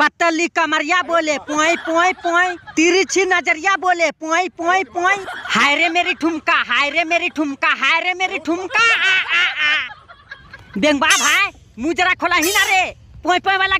पतली कमरिया बोले पोई पोई पोई तिरछी नजरिया बोले पोई पोई पोई हाय रे मेरी ठुमका हाय रे मेरी ठुमका हाय रे मेरी ठुमका आ आ आ बेंगबा भाई मुजरा खोला ही ना रे पोई पोई वाला